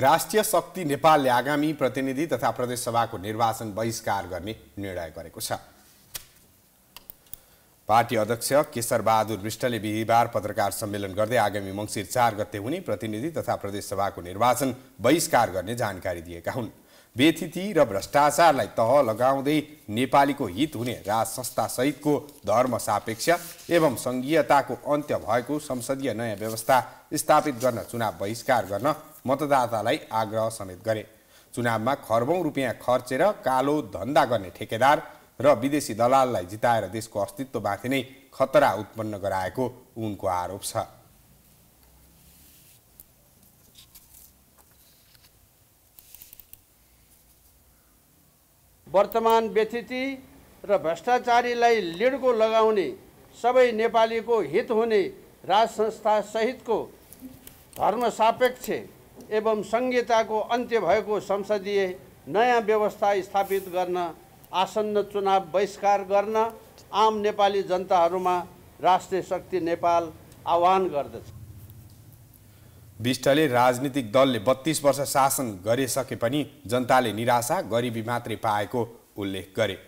राष्ट्रिय शक्ति नेपालले आगामी प्रतिनिधि तथा प्रदेश सभाको निर्वाचन बहिष्कार गर्ने निर्णय गरेको छ पार्टी अध्यक्ष केशरबहादुर विष्टले बिहिबार पत्रकार सम्मेलन गर्दै आगामी मङ्सिर चार गते हुने प्रतिनिधि तथा प्रदेशसभाको निर्वाचन बहिष्कार गर्ने जानकारी दिएका हुन् व्यथिति र भ्रष्टाचारलाई तह लगाउँदै नेपालीको हित हुने राज संस्थासहितको धर्म सापेक्ष एवं सङ्घीयताको अन्त्य भएको संसदीय नयाँ व्यवस्था स्थापित गर्न चुनाव बहिष्कार गर्न मतदातालाई आग्रह समेत गरे चुनावमा खर्बौँ रुपियाँ खर्चेर कालो धन्दा गर्ने ठेकेदार र विदेशी दलाललाई जिताएर देशको अस्तित्वमाथि नै खतरा उत्पन्न गराएको उनको आरोप छ वर्तमान व्यथिति र भ्रष्टाचारीलाई लिडको लगाउने सबै नेपालीको हित हुने राज संस्थासहितको सापेक्ष एवं संहिताको अन्त्य भएको संसदीय नयाँ व्यवस्था स्थापित गर्न आसन्न चुनाव बहिष्कार गर्न आम नेपाली जनताहरूमा राष्ट्रिय शक्ति नेपाल आह्वान गर्दछ विष्टले राजनीतिक दलले बत्तीस वर्ष शासन गरे सके पनि जनताले निराशा गरिबी मात्रै पाएको उल्लेख गरे